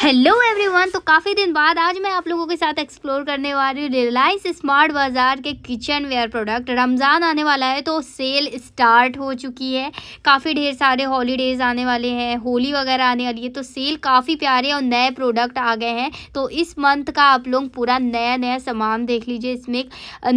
hello everyone तो काफ़ी दिन बाद आज मैं आप लोगों के साथ एक्सप्लोर करने वाली हूँ रिलायंस स्मार्ट बाज़ार के किचन वेयर प्रोडक्ट रमज़ान आने वाला है तो सेल स्टार्ट हो चुकी है काफ़ी ढेर सारे हॉलीडेज़ आने वाले हैं होली वगैरह आने वाली है तो सेल काफ़ी प्यारे और नए प्रोडक्ट आ गए हैं तो इस मंथ का आप लोग पूरा नया नया सामान देख लीजिए इसमें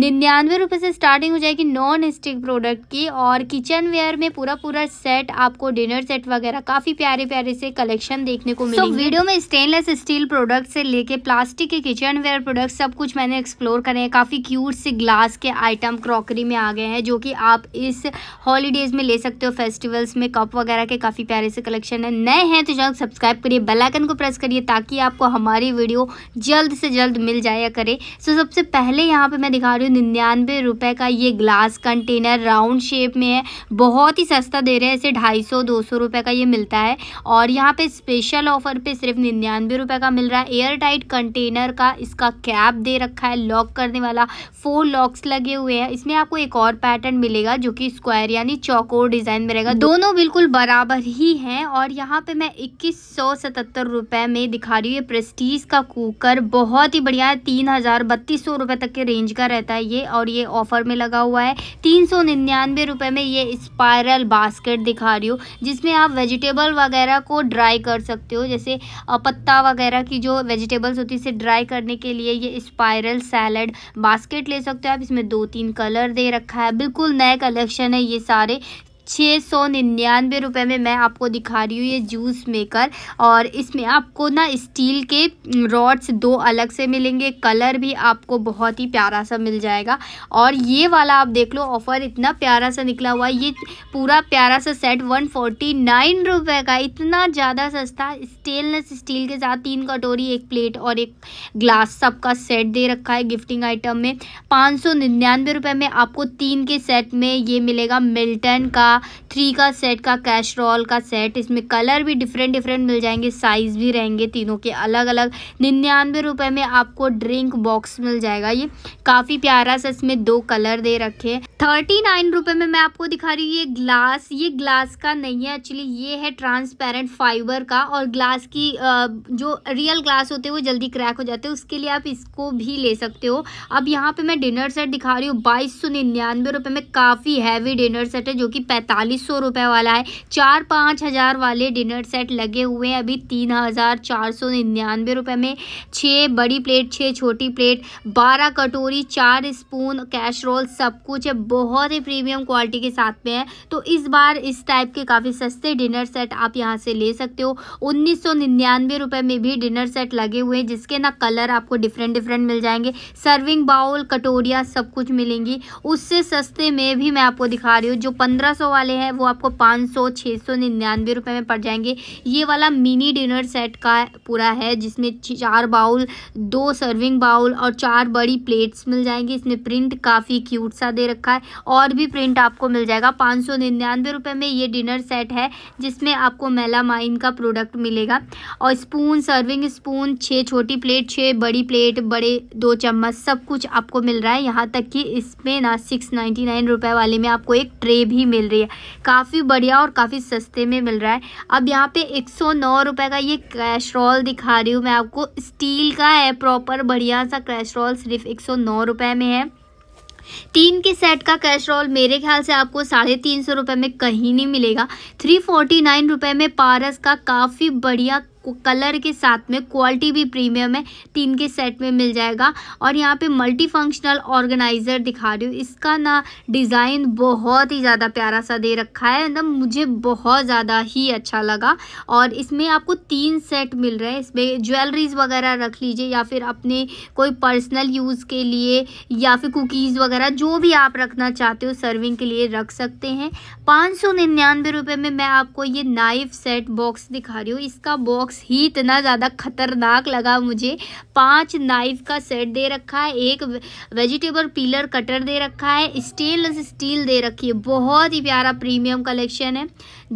निन्यानवे रुपये से स्टार्टिंग हो जाएगी नॉन स्टिक प्रोडक्ट की और किचन वेयर में पूरा पूरा सेट आपको डिनर सेट वगैरह काफ़ी प्यारे प्यारे से कलेक्शन देखने को मिले वीडियो में स्टेनलेस स्टील प्रोडक्ट से लेके प्लास्टिक के किचन वेयर प्रोडक्ट सब कुछ मैंने एक्सप्लोर करे हैं काफ़ी क्यूट से ग्लास के आइटम क्रॉकरी में आ गए हैं जो कि आप इस हॉलीडेज़ में ले सकते हो फेस्टिवल्स में कप वगैरह के काफ़ी प्यारे से कलेक्शन है नए हैं तो जल्द सब्सक्राइब करिए बेलाइकन को प्रेस करिए ताकि आपको हमारी वीडियो जल्द से जल्द मिल जाया करे सो सबसे पहले यहाँ पर मैं दिखा रही हूँ निन्यानवे रुपये का ये ग्लास कंटेनर राउंड शेप में है बहुत ही सस्ता दे रहे हैं ऐसे ढाई सौ दो सौ रुपये का ये मिलता है और यहाँ पर स्पेशल ऑफर पर सिर्फ निन्यानवे रुपए का मिल रहा है एयर टाइट कंटेनर का इसका कैप दे रखा है लॉक करने वाला फोर लॉक्स लगे हुए हैं इसमें आपको एक और पैटर्न मिलेगा जो कि स्क्वायर यानी चौकोर डिजाइन में रहेगा दोनों बिल्कुल बराबर ही हैं और यहाँ पे मैं इक्कीस सौ में दिखा रही हूँ ये प्रेस्टीज का कुकर बहुत ही बढ़िया है तीन हज़ार तक के रेंज का रहता है ये और ये ऑफर में लगा हुआ है तीन सौ निन्यानवे रुपये में ये स्पायरल बास्केट दिखा रही हूँ जिसमें आप वेजिटेबल वगैरह को ड्राई कर सकते हो जैसे पत्ता वगैरह की जो वेजिटेबल्स होती है इसे ड्राई करने के लिए ये स्पायरल सैलड बास्केट ले सकते हो आप इसमें दो तीन कलर दे रखा है बिल्कुल नए कलेक्शन है ये सारे छः सौ निन्यानवे रुपये में मैं आपको दिखा रही हूँ ये जूस मेकर और इसमें आपको ना स्टील के रॉड्स दो अलग से मिलेंगे कलर भी आपको बहुत ही प्यारा सा मिल जाएगा और ये वाला आप देख लो ऑफ़र इतना प्यारा सा निकला हुआ है ये पूरा प्यारा सा सेट वन फोर्टी नाइन रुपये का इतना ज़्यादा सस्ता स्टेनलेस स्टील के साथ तीन कटोरी एक प्लेट और एक ग्लास सबका सेट दे रखा है गिफ्टिंग आइटम में पाँच सौ निन्यानवे रुपये में आपको तीन के सेट में ये मिलेगा मिल्टन का थ्री का सेट का रोल का सेट इसमें कलर भी डिफरेंट डिफरेंट मिल जाएंगे साइज़ भी रहेंगे तीनों के अलग अलग निन्यानवे रुपए में आपको ड्रिंक बॉक्स मिल जाएगा ये काफ़ी प्यारा सा इसमें दो कलर दे रखे थर्टी नाइन रुपए में मैं आपको दिखा रही हूँ ये ग्लास ये ग्लास का नहीं है एक्चुअली ये है ट्रांसपेरेंट फाइबर का और ग्लास की जो रियल ग्लास होते हैं वो जल्दी क्रैक हो जाते हैं उसके लिए आप इसको भी ले सकते हो अब यहाँ पे मैं डिनर सेट दिखा रही हूँ बाईस सौ निन्यानवे रुपये में काफ़ी हैवी डिनर सेट है जो कि पैंतालीस सौ रुपये वाला है चार पाँच हज़ार वाले डिनर सेट लगे हुए हैं अभी तीन हज़ार चार सौ निन्यानवे रुपये में छः बड़ी प्लेट छः छोटी प्लेट बारह कटोरी चार स्पून कैश रोल सब कुछ है बहुत ही प्रीमियम क्वालिटी के साथ में है तो इस बार इस टाइप के काफ़ी सस्ते डिनर सेट आप यहाँ से ले सकते हो उन्नीस सौ में भी डिनर सेट लगे हुए हैं जिसके ना कलर आपको डिफरेंट डिफरेंट मिल जाएंगे सर्विंग बाउल कटोरिया सब कुछ मिलेंगी उससे सस्ते में भी मैं आपको दिखा रही हूँ जो पंद्रह सौ वाले हैं वो आपको पाँच सौ छः सौ निन्यानवे रुपये में पड़ जाएंगे ये वाला मिनी डिनर सेट का पूरा है जिसमें चार बाउल दो सर्विंग बाउल और चार बड़ी प्लेट्स मिल जाएंगी इसमें प्रिंट काफ़ी क्यूट सा दे रखा है और भी प्रिंट आपको मिल जाएगा पाँच सौ निन्यानवे रुपये में ये डिनर सेट है जिसमें आपको मेला माइन का प्रोडक्ट मिलेगा और स्पून सर्विंग स्पून छः छोटी प्लेट छः बड़ी प्लेट बड़े दो चम्मच सब कुछ आपको मिल रहा है यहाँ तक कि इसमें ना सिक्स नाइन्टी नाइन रुपये वाले में आपको एक ट्रे भी मिल रही है रही है काफ़ी बढ़िया और काफ़ी सस्ते में मिल रहा है अब यहाँ पे एक सौ नौ रुपये का ये कैशरॉल दिखा रही हूँ मैं आपको स्टील का है प्रॉपर बढ़िया सा कैशरॉल सिर्फ एक सौ नौ रुपये में है तीन के सेट का कैश रोल मेरे ख्याल से आपको साढ़े तीन सौ रुपये में कहीं नहीं मिलेगा थ्री फोर्टी नाइन रुपये में पारस का काफ़ी बढ़िया कलर के साथ में क्वालिटी भी प्रीमियम है तीन के सेट में मिल जाएगा और यहाँ पे मल्टी फंक्शनल ऑर्गेनाइज़र दिखा रही हूँ इसका ना डिज़ाइन बहुत ही ज़्यादा प्यारा सा दे रखा है ना मुझे बहुत ज़्यादा ही अच्छा लगा और इसमें आपको तीन सेट मिल रहे हैं इसमें ज्वेलरीज़ वगैरह रख लीजिए या फिर अपने कोई पर्सनल यूज़ के लिए या फिर कुकीज़ वगैरह जो भी आप रखना चाहते हो सर्विंग के लिए रख सकते हैं पाँच सौ निन्यानवे रुपये में मैं आपको ये नाइफ़ सेट बॉक्स दिखा रही हूँ इसका बॉक्स बॉक्स ही इतना ज़्यादा खतरनाक लगा मुझे पांच नाइफ का सेट दे रखा है एक वेजिटेबल पीलर कटर दे रखा है स्टेनलेस स्टील दे रखी है बहुत ही प्यारा प्रीमियम कलेक्शन है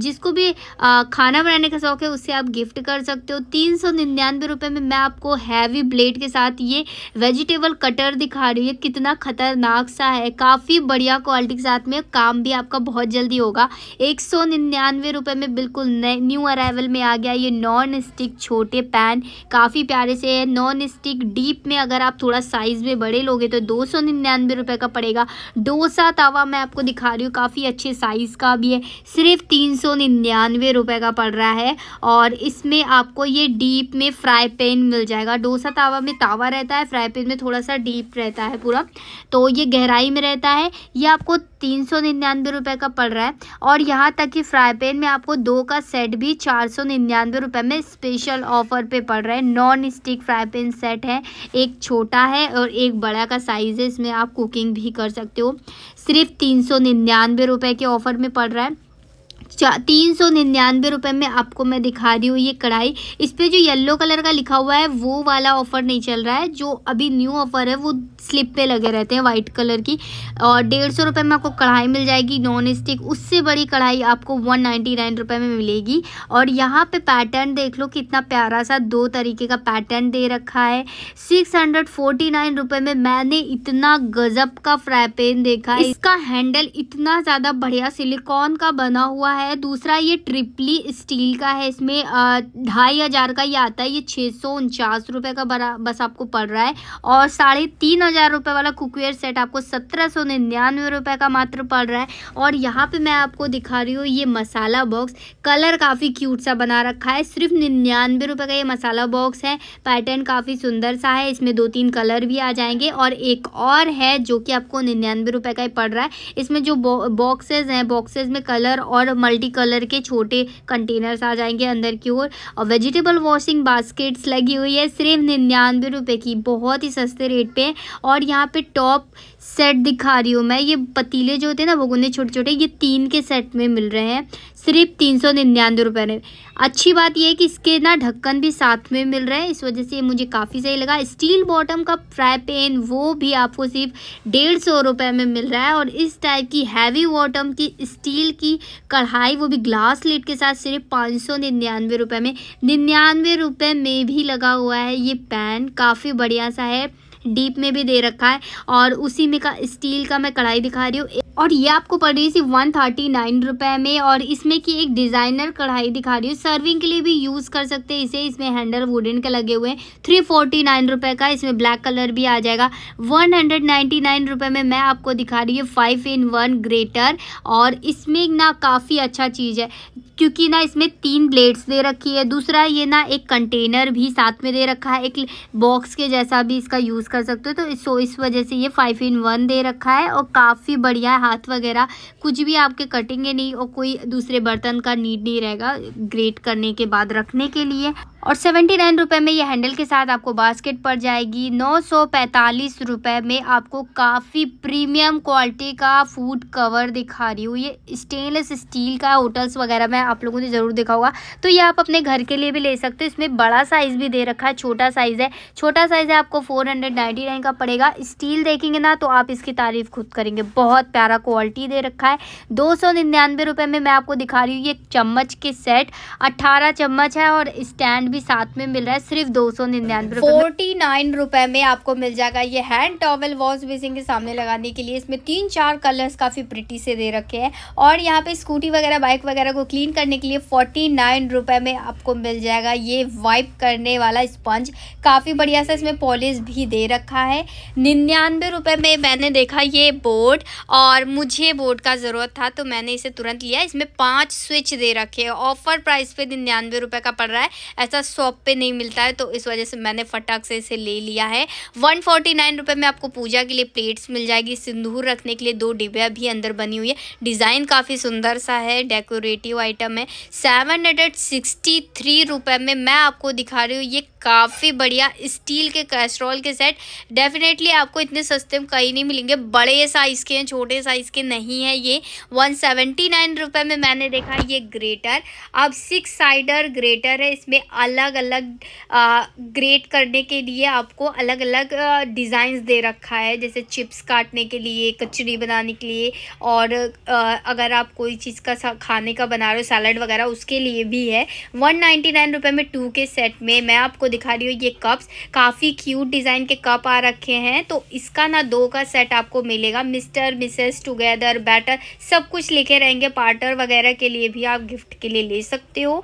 जिसको भी आ, खाना बनाने का शौक है उससे आप गिफ्ट कर सकते हो तीन सौ निन्यानवे रुपये में मैं आपको हैवी ब्लेड के साथ ये वेजिटेबल कटर दिखा रही है कितना खतरनाक सा है काफ़ी बढ़िया क्वालिटी के साथ में काम भी आपका बहुत जल्दी होगा एक सौ निन्यानवे रुपये में बिल्कुल न्यू अराइवल में आ गया ये नॉन स्टिक छोटे पैन काफ़ी प्यारे से है नॉन स्टिक डीप में अगर आप थोड़ा साइज़ में बड़े लोगे तो दो सौ निन्यानवे रुपये का पड़ेगा डोसा तवा मैं आपको दिखा रही हूँ काफ़ी अच्छे साइज़ का भी है सिर्फ तीन सौ निन्यानवे रुपये का पड़ रहा है और इसमें आपको ये डीप में फ्राई पैन मिल जाएगा डोसा तावा में तावा रहता है फ्राई पैन में थोड़ा सा डीप रहता है पूरा तो ये गहराई में रहता है ये आपको तीन सौ निन्यानवे रुपये का पड़ रहा है और यहाँ तक कि फ्राई पैन में आपको दो का सेट भी चार सौ निन्यानवे रुपये में स्पेशल ऑफर पे पड़ रहा है non stick fry pan set है एक छोटा है और एक बड़ा का साइज़ है इसमें आप कुकिंग भी कर सकते हो सिर्फ तीन सौ निन्यानवे रुपये के ऑफ़र में पड़ रहा है तीन सौ निन्यानवे रुपये में आपको मैं दिखा रही हूँ ये कढ़ाई इस पर जो येलो कलर का लिखा हुआ है वो वाला ऑफर नहीं चल रहा है जो अभी न्यू ऑफर है वो स्लिप पे लगे रहते हैं वाइट कलर की और डेढ़ सौ रुपये में आपको कढ़ाई मिल जाएगी नॉन स्टिक उससे बड़ी कढ़ाई आपको वन नाइन्टी नाइन रुपये में मिलेगी और यहाँ पर पैटर्न देख लो कितना प्यारा सा दो तरीके का पैटर्न दे रखा है सिक्स हंड्रेड फोर्टी नाइन रुपये में मैंने इतना गजब का फ्राई पेन देखा है इसका हैंडल इतना ज़्यादा बढ़िया सिलिकॉन का बना हुआ है दूसरा ये ट्रिपली स्टील का है इसमें ढाई हज़ार का ये आता है ये छः सौ उनचास रुपये का बरा बस आपको पड़ रहा है और साढ़े तीन हज़ार रुपये वाला कुकवेयर सेट आपको सत्रह सौ निन्यानवे रुपये का मात्र पड़ रहा है और यहाँ पे मैं आपको दिखा रही हूँ ये मसाला बॉक्स कलर काफ़ी क्यूट सा बना रखा है सिर्फ निन्यानवे रुपये का ये मसाला बॉक्स है पैटर्न काफ़ी सुंदर सा है इसमें दो तीन कलर भी आ जाएंगे और एक और है जो कि आपको निन्यानवे रुपये का ही पड़ रहा है इसमें जो बॉक्सेज हैं बॉक्सेज में कलर और मल्टी कलर के छोटे कंटेनर्स आ जाएंगे अंदर की ओर और वेजिटेबल वॉशिंग बास्केट्स लगी हुई है सिर्फ निन्यानवे रुपये की बहुत ही सस्ते रेट पे और यहाँ पे टॉप सेट दिखा रही हूँ मैं ये पतीले जो होते हैं ना भगोने छोटे छोटे ये तीन के सेट में मिल रहे हैं सिर्फ तीन सौ निन्यानवे रुपये में अच्छी बात यह है कि इसके ना ढक्कन भी साथ में मिल रहे हैं इस वजह से मुझे काफ़ी सही लगा स्टील बॉटम का फ्राई पेन वो भी आपको सिर्फ डेढ़ सौ रुपये में मिल रहा है और इस टाइप की हैवी बॉटम की स्टील की कढ़ाई मिठाई वो भी ग्लास लेट के साथ सिर्फ पाँच सौ निन्यानवे रुपये में निन्यानवे रुपये में भी लगा हुआ है ये पैन काफ़ी बढ़िया सा है डीप में भी दे रखा है और उसी में का स्टील का मैं कढ़ाई दिखा रही हूँ और ये आपको पड़ रही है सिर्फ वन थर्टी नाइन रुपये में और इसमें की एक डिज़ाइनर कढ़ाई दिखा रही हूँ सर्विंग के लिए भी यूज़ कर सकते हैं इसे इसमें हैंडल वुडन के लगे हुए हैं थ्री फोर्टी नाइन रुपये का इसमें ब्लैक कलर भी आ जाएगा वन हंड्रेड नाइन्टी नाइन रुपये में मैं आपको दिखा रही हूँ फाइव इन वन ग्रेटर और इसमें ना काफ़ी अच्छा चीज़ है क्योंकि ना इसमें तीन ब्लेड्स दे रखी है दूसरा ये ना एक कंटेनर भी साथ में दे रखा है एक बॉक्स के जैसा भी इसका यूज़ कर सकते हो तो इस वजह से ये फाइव इन वन दे रखा है और काफ़ी बढ़िया हाथ वगैरह कुछ भी आपके कटेंगे नहीं और कोई दूसरे बर्तन का नीड नहीं रहेगा ग्रेट करने के बाद रखने के लिए और सेवेंटी नाइन रुपये में ये हैंडल के साथ आपको बास्केट पड़ जाएगी नौ सौ पैंतालीस रुपये में आपको काफ़ी प्रीमियम क्वालिटी का फूड कवर दिखा रही हूँ ये स्टेनलेस स्टील का होटल्स वगैरह में आप लोगों ने ज़रूर दिखा होगा तो ये आप अपने घर के लिए भी ले सकते हो इसमें बड़ा साइज़ भी दे रखा है छोटा साइज़ है छोटा साइज़ है आपको फोर हंड्रेड नाइन का पड़ेगा स्टील देखेंगे ना तो आप इसकी तारीफ़ खुद करेंगे बहुत प्यारा सारा क्वालिटी दे रखा है दो सौ निन्यानवे रुपये में मैं आपको दिखा रही हूँ ये चम्मच के सेट अट्ठारह चम्मच है और स्टैंड भी साथ में मिल रहा है सिर्फ दो सौ निन्यानवे फोर्टी नाइन रुपये में आपको मिल जाएगा ये हैंड टॉवल वॉश बेसिन के सामने लगाने के लिए इसमें तीन चार कलर्स काफ़ी प्रिटी से दे रखे हैं और यहाँ पर स्कूटी वगैरह बाइक वगैरह को क्लीन करने के लिए फोर्टी नाइन रुपये में आपको मिल जाएगा ये वाइप करने वाला स्पंज काफ़ी बढ़िया सा इसमें पॉलिश भी दे रखा है निन्यानवे रुपये में मैंने देखा ये बोर्ड और मुझे बोर्ड का ज़रूरत था तो मैंने इसे तुरंत लिया इसमें पाँच स्विच दे रखे हैं ऑफ़र प्राइस पे निन्यानवे रुपये का पड़ रहा है ऐसा शॉप पे नहीं मिलता है तो इस वजह से मैंने फटाक से इसे ले लिया है वन फोर्टी नाइन रुपये में आपको पूजा के लिए प्लेट्स मिल जाएगी सिंदूर रखने के लिए दो डिब्बे भी अंदर बनी हुई है डिज़ाइन काफ़ी सुंदर सा है डेकोरेटिव आइटम है सेवन हंड्रेड सिक्सटी थ्री में मैं आपको दिखा रही हूँ ये काफ़ी बढ़िया स्टील के कैस्ट्रॉल के सेट डेफिनेटली आपको इतने सस्ते में कहीं नहीं मिलेंगे बड़े साइज़ के हैं छोटे साइज साइज़ के नहीं है ये वन सेवेंटी नाइन रुपये में मैंने देखा ये ग्रेटर अब सिक्स साइडर ग्रेटर है इसमें अलग अलग ग्रेट करने के लिए आपको अलग अलग डिज़ाइंस दे रखा है जैसे चिप्स काटने के लिए कचरी बनाने के लिए और आ, अगर आप कोई चीज़ का खाने का बना रहे हो सैलड वगैरह उसके लिए भी है वन नाइन्टी में टू के सेट में मैं आपको दिखा रही हूँ ये कप्स काफ़ी क्यूट डिज़ाइन के कप आ रखे हैं तो इसका ना दो का सेट आपको मिलेगा मिस्टर मिसेस टुगेदर बैटर सब कुछ लिखे रहेंगे पार्टर वगैरह के लिए भी आप गिफ्ट के लिए ले सकते हो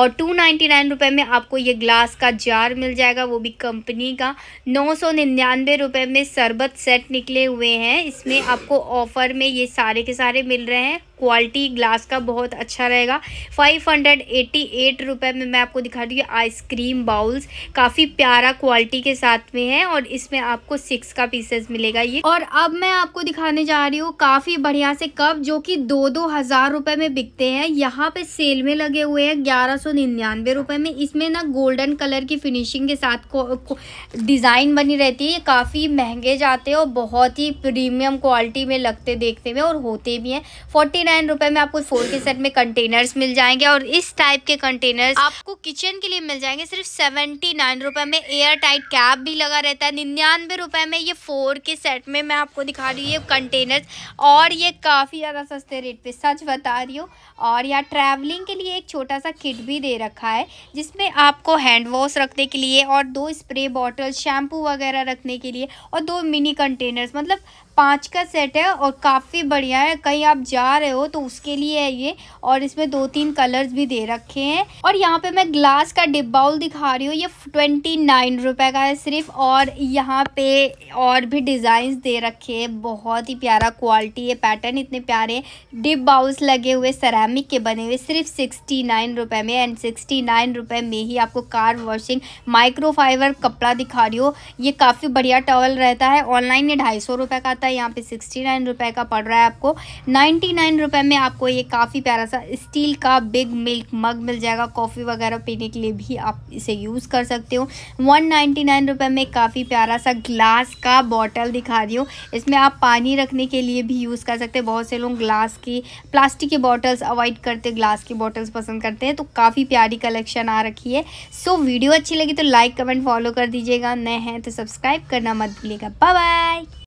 और टू नाइन्टी नाइन रुपये में आपको ये ग्लास का जार मिल जाएगा वो भी कंपनी का नौ सौ निन्यानवे रुपये में शरबत सेट निकले हुए हैं इसमें आपको ऑफ़र में ये सारे के सारे मिल रहे हैं क्वालिटी ग्लास का बहुत अच्छा रहेगा फाइव हंड्रेड एट्टी एट रुपए में मैं आपको दिखा दूँगी आइसक्रीम बाउल्स काफ़ी प्यारा क्वालिटी के साथ में है और इसमें आपको सिक्स का पीसेस मिलेगा ये और अब मैं आपको दिखाने जा रही हूँ काफ़ी बढ़िया से कप जो कि दो दो हज़ार रुपये में बिकते हैं यहाँ पे सेल में लगे हुए हैं ग्यारह सौ निन्यानवे रुपये में इसमें ना गोल्डन कलर की फिनिशिंग के साथ डिज़ाइन बनी रहती है ये काफ़ी महंगे जाते हैं और बहुत ही प्रीमियम क्वालिटी में लगते देखते हुए और होते भी हैं फोर्टी नाइन रुपए में आपको फोर के सेट में कंटेनर्स मिल जाएंगे और इस टाइप के कंटेनर्स आपको किचन के लिए मिल जाएंगे सिर्फ सेवेंटी नाइन रुपए में एयर टाइट कैप भी लगा रहता है निन्यानवे रुपए में ये फोर के सेट में मैं आपको दिखा रही हूँ ये कंटेनर्स और ये काफ़ी ज़्यादा सस्ते रेट पे सच बता रही हूँ और या ट्रैवलिंग के लिए एक छोटा सा किट भी दे रखा है जिसमें आपको हैंड वॉश रखने के लिए और दो स्प्रे बॉटल शैम्पू वगैरह रखने के लिए और दो मिनी कंटेनर्स मतलब पांच का सेट है और काफ़ी बढ़िया है कहीं आप जा रहे हो तो उसके लिए है ये और इसमें दो तीन कलर्स भी दे रखे हैं और यहाँ पे मैं ग्लास का डिब्बाउल दिखा रही हूँ ये ट्वेंटी नाइन रुपये का है सिर्फ और यहाँ पे और भी डिज़ाइंस दे रखे हैं बहुत ही प्यारा क्वालिटी है पैटर्न इतने प्यारे डिब्बाउल्स लगे हुए सराम सिरामिक के बने हुए सिर्फ सिक्सटी नाइन रुपये में एंड सिक्सटी नाइन रुपये में ही आपको कार वॉशिंग माइक्रोफाइबर कपड़ा दिखा रही हो ये काफ़ी बढ़िया टॉवल रहता है ऑनलाइन ये ढाई सौ रुपये का आता है यहाँ पे सिक्सटी नाइन रुपये का पड़ रहा है आपको नाइन्टी नाइन रुपये में आपको ये काफ़ी प्यारा सा स्टील का बिग मिल्क मग मिल जाएगा कॉफ़ी वगैरह पीने के लिए भी आप इसे यूज़ कर सकते हो वन नाइन्टी में काफ़ी प्यारा सा ग्लास का बॉटल दिखा रही हो इसमें आप पानी रखने के लिए भी यूज़ कर सकते हैं बहुत से लोग ग्लास की प्लास्टिक की बॉटल्स अवॉइड अवॉइड करते ग्लास की बॉटल्स पसंद करते हैं तो काफ़ी प्यारी कलेक्शन आ रखी है सो वीडियो अच्छी लगी तो लाइक कमेंट फॉलो कर दीजिएगा नए हैं तो सब्सक्राइब करना मत भूलिएगा बाय